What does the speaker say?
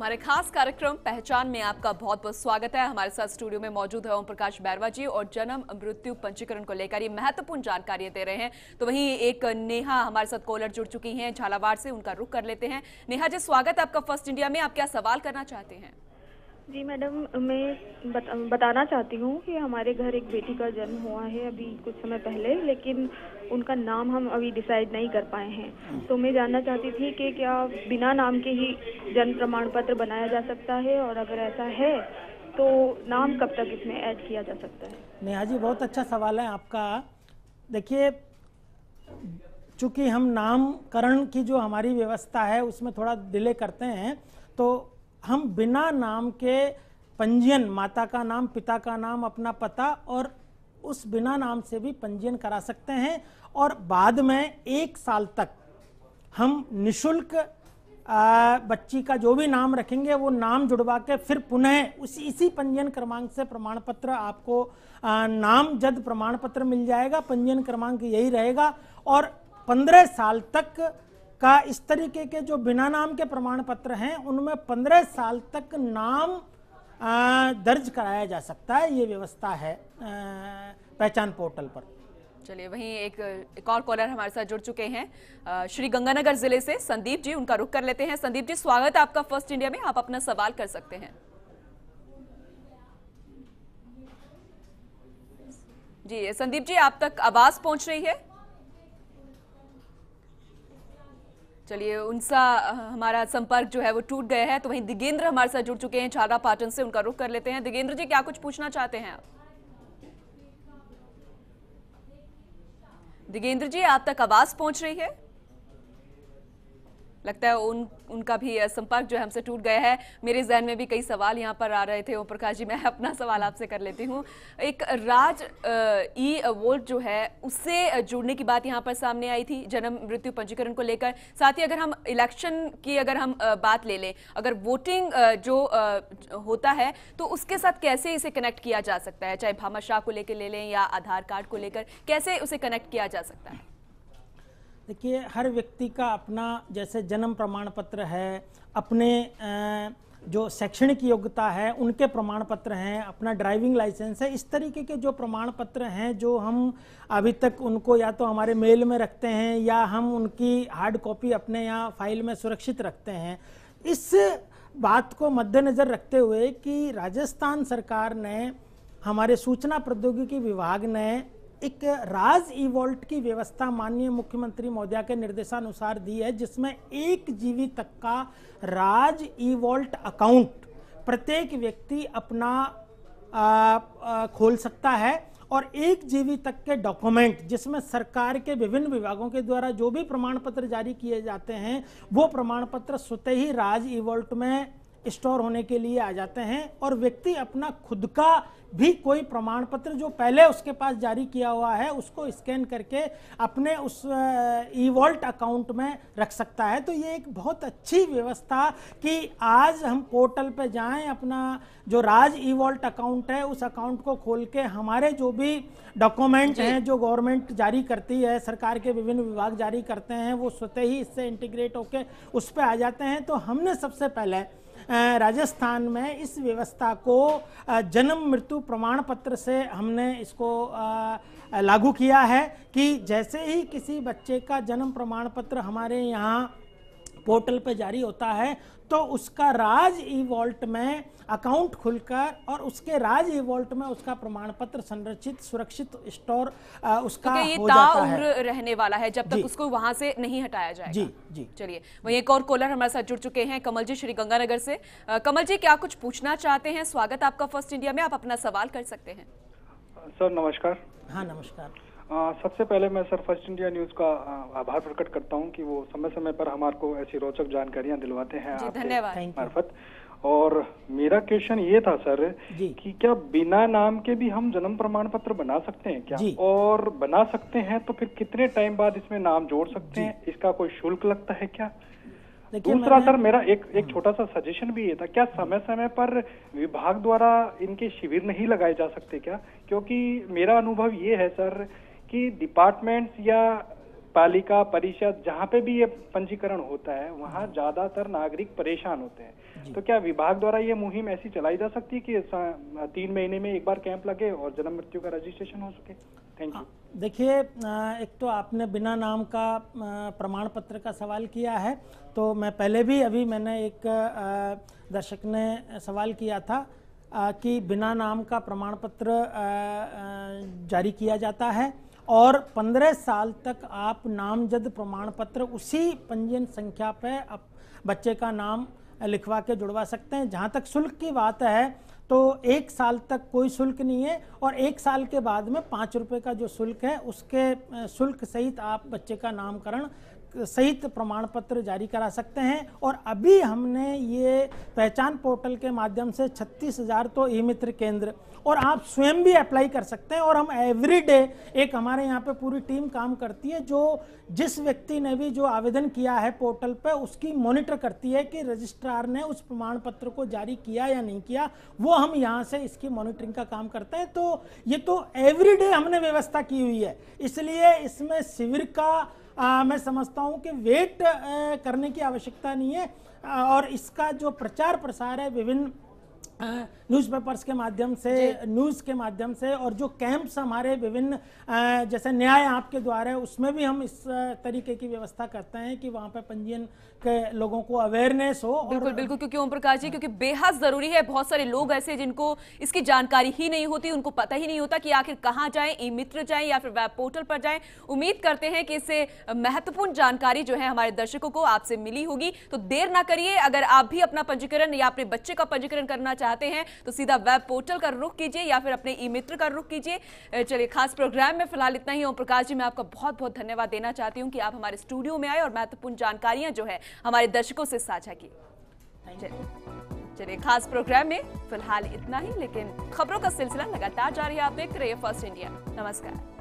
हमारे खास कार्यक्रम पहचान में आपका बहुत बहुत स्वागत है हमारे साथ स्टूडियो में मौजूद है ओम प्रकाश बैरवा जी और जन्म मृत्यु पंजीकरण को लेकर ये महत्वपूर्ण जानकारियां दे रहे हैं तो वहीं एक नेहा हमारे साथ कॉलर जुड़ चुकी हैं झालावाड़ से उनका रुख कर लेते हैं नेहा जी स्वागत है आपका फर्स्ट इंडिया में आप क्या सवाल करना चाहते हैं जी मैडम मैं बता, बताना चाहती हूँ कि हमारे घर एक बेटी का जन्म हुआ है अभी कुछ समय पहले लेकिन उनका नाम हम अभी डिसाइड नहीं कर पाए हैं तो मैं जानना चाहती थी कि क्या बिना नाम के ही जन्म प्रमाण पत्र बनाया जा सकता है और अगर ऐसा है तो नाम कब तक इसमें ऐड किया जा सकता है नेहा जी बहुत अच्छा सवाल है आपका देखिए चूँकि हम नामकरण की जो हमारी व्यवस्था है उसमें थोड़ा डिले करते हैं तो हम बिना नाम के पंजीयन माता का नाम पिता का नाम अपना पता और उस बिना नाम से भी पंजीयन करा सकते हैं और बाद में एक साल तक हम निशुल्क बच्ची का जो भी नाम रखेंगे वो नाम जुड़वा के फिर पुनः उसी इसी पंजीयन क्रमांक से प्रमाण पत्र आपको नाम जद प्रमाण पत्र मिल जाएगा पंजीयन क्रमांक यही रहेगा और पंद्रह साल तक का इस तरीके के जो बिना नाम के प्रमाण पत्र हैं उनमें पंद्रह साल तक नाम दर्ज कराया जा सकता है ये व्यवस्था है पहचान पोर्टल पर चलिए वहीं एक एक और कॉलर हमारे साथ जुड़ चुके हैं श्री गंगानगर जिले से संदीप जी उनका रुख कर लेते हैं संदीप जी स्वागत है आपका फर्स्ट इंडिया में आप अपना सवाल कर सकते हैं जी संदीप जी आप तक आवाज पहुंच रही है चलिए उनसा हमारा संपर्क जो है वो टूट गया है तो वहीं दिगेंद्र हमारे साथ जुड़ चुके हैं छाड़ा पाटन से उनका रुख कर लेते हैं दिगेंद्र जी क्या कुछ पूछना चाहते हैं आप दिगेंद्र जी आप तक आवाज पहुंच रही है लगता है उन उनका भी संपर्क जो है हमसे टूट गया है मेरे जहन में भी कई सवाल यहाँ पर आ रहे थे ओम प्रकाश जी मैं अपना सवाल आपसे कर लेती हूँ एक राज ई अवॉर्ड जो है उससे जुड़ने की बात यहाँ पर सामने आई थी जन्म मृत्यु पंजीकरण को लेकर साथ ही अगर हम इलेक्शन की अगर हम बात ले लें अगर वोटिंग जो होता है तो उसके साथ कैसे इसे कनेक्ट किया जा सकता है चाहे भामा शाह को लेकर ले लें या आधार कार्ड को लेकर कैसे उसे कनेक्ट किया जा सकता है देखिए हर व्यक्ति का अपना जैसे जन्म प्रमाण पत्र है अपने जो शैक्षणिक योग्यता है उनके प्रमाण पत्र हैं अपना ड्राइविंग लाइसेंस है इस तरीके के जो प्रमाण पत्र हैं जो हम अभी तक उनको या तो हमारे मेल में रखते हैं या हम उनकी हार्ड कॉपी अपने यहाँ फाइल में सुरक्षित रखते हैं इस बात को मद्देनज़र रखते हुए कि राजस्थान सरकार ने हमारे सूचना प्रौद्योगिकी विभाग ने एक राज इवॉल्ट की व्यवस्था माननीय मुख्यमंत्री मोदिया के निर्देशानुसार दी है जिसमें एक जीवी तक का राज इवॉल्ट अकाउंट प्रत्येक व्यक्ति अपना आ, आ, खोल सकता है और एक जीवी तक के डॉक्यूमेंट जिसमें सरकार के विभिन्न विभागों के द्वारा जो भी प्रमाण पत्र जारी किए जाते हैं वो प्रमाण पत्र स्वतः ही राज इवॉल्ट में स्टोर होने के लिए आ जाते हैं और व्यक्ति अपना खुद का भी कोई प्रमाण पत्र जो पहले उसके पास जारी किया हुआ है उसको स्कैन करके अपने उस ई वॉल्ट अकाउंट में रख सकता है तो ये एक बहुत अच्छी व्यवस्था कि आज हम पोर्टल पे जाएं अपना जो राज ई वॉल्ट अकाउंट है उस अकाउंट को खोल के हमारे जो भी डॉक्यूमेंट हैं जो गवर्नमेंट जारी करती है सरकार के विभिन्न विभाग जारी करते हैं वो स्वतः ही इससे इंटीग्रेट होकर उस पर आ जाते हैं तो हमने सबसे पहले राजस्थान में इस व्यवस्था को जन्म मृत्यु प्रमाण पत्र से हमने इसको लागू किया है कि जैसे ही किसी बच्चे का जन्म प्रमाण पत्र हमारे यहाँ पोर्टल पर जारी होता है तो उसका राज ई वॉल्ट में अकाउंट खुलकर और उसके राज ई वॉल्ट में उसका प्रमाण पत्र संरक्षित सुरक्षित स्टोर उसका तो ये हो जाता है। उम्र रहने वाला है जब तक उसको वहां से नहीं हटाया जाएगा जी जी चलिए वही एक और कॉलर हमारे साथ जुड़ चुके हैं कमल जी श्री गंगानगर से आ, कमल जी क्या कुछ पूछना चाहते हैं स्वागत आपका फर्स्ट इंडिया में आप अपना सवाल कर सकते हैं सर नमस्कार हाँ नमस्कार आ, सबसे पहले मैं सर फर्स्ट इंडिया न्यूज का आभार प्रकट करता हूँ कि वो समय समय पर हमारे को ऐसी रोचक जानकारियाँ दिलवाते हैं आपके मार्फत और मेरा क्वेश्चन ये था सर कि क्या बिना नाम के भी हम जन्म प्रमाण पत्र बना सकते हैं क्या और बना सकते हैं तो फिर कितने टाइम बाद इसमें नाम जोड़ सकते हैं इसका कोई शुल्क लगता है क्या दूसरा सर मेरा एक एक हाँ। छोटा सा सजेशन भी ये था क्या समय समय पर विभाग द्वारा इनके शिविर नहीं लगाए जा सकते क्या क्योंकि मेरा अनुभव ये है सर कि डिपार्टमेंट्स या पालिका परिषद जहाँ पे भी ये पंजीकरण होता है वहाँ ज्यादातर नागरिक परेशान होते हैं तो क्या विभाग द्वारा ये मुहिम ऐसी चलाई जा सकती है कि तीन महीने में एक बार कैंप लगे और जन्म मृत्यु का रजिस्ट्रेशन हो सके थैंक यू हाँ, देखिए एक तो आपने बिना नाम का प्रमाण पत्र का सवाल किया है तो मैं पहले भी अभी मैंने एक दर्शक ने सवाल किया था कि बिना नाम का प्रमाण पत्र जारी किया जाता है और 15 साल तक आप नामजद प्रमाण पत्र उसी पंजीयन संख्या पे आप बच्चे का नाम लिखवा के जुड़वा सकते हैं जहाँ तक शुल्क की बात है तो एक साल तक कोई शुल्क नहीं है और एक साल के बाद में पाँच रुपये का जो शुल्क है उसके शुल्क सहित आप बच्चे का नामकरण सहित प्रमाण पत्र जारी करा सकते हैं और अभी हमने ये पहचान पोर्टल के माध्यम से छत्तीस हज़ार तो ई मित्र केंद्र और आप स्वयं भी अप्लाई कर सकते हैं और हम एवरी डे एक हमारे यहाँ पे पूरी टीम काम करती है जो जिस व्यक्ति ने भी जो आवेदन किया है पोर्टल पे उसकी मॉनिटर करती है कि रजिस्ट्रार ने उस प्रमाण पत्र को जारी किया या नहीं किया वो हम यहाँ से इसकी मॉनिटरिंग का काम करते हैं तो ये तो एवरी डे हमने व्यवस्था की हुई है इसलिए इसमें शिविर का आ, मैं समझता हूँ कि वेट आ, करने की आवश्यकता नहीं है और इसका जो प्रचार प्रसार है विभिन्न न्यूज़पेपर्स के माध्यम से न्यूज़ के माध्यम से और जो कैंप्स हमारे विभिन्न जैसे न्याय आपके द्वारा है उसमें भी हम इस तरीके की व्यवस्था करते हैं कि वहाँ पर पंजीयन के लोगों को अवेयरनेस हो बिल्कुल बिल्कुल क्योंकि ओम प्रकाश जी क्योंकि बेहद ज़रूरी है बहुत सारे लोग ऐसे जिनको इसकी जानकारी ही नहीं होती उनको पता ही नहीं होता कि आखिर कहाँ जाएँ ई मित्र जाएँ या फिर वेब पोर्टल पर जाएँ उम्मीद करते हैं कि इससे महत्वपूर्ण जानकारी जो है हमारे दर्शकों को आपसे मिली होगी तो देर ना करिए अगर आप भी अपना पंजीकरण या अपने बच्चे का पंजीकरण करना चाहें चाहते हैं तो सीधा वेब पोर्टल का रुख कीजिए या फिर अपने ई मित्र का रुख कीजिए चलिए खास प्रोग्राम में फिलहाल इतना ही ओम प्रकाश जी मैं आपका बहुत बहुत धन्यवाद देना चाहती हूँ कि आप हमारे स्टूडियो में आए और महत्वपूर्ण जानकारियाँ जो है हमारे दर्शकों से साझा की चलिए खास प्रोग्राम में फिलहाल इतना ही लेकिन खबरों का सिलसिला लगातार जारी है आप देखते रहिए फर्स्ट इंडिया नमस्कार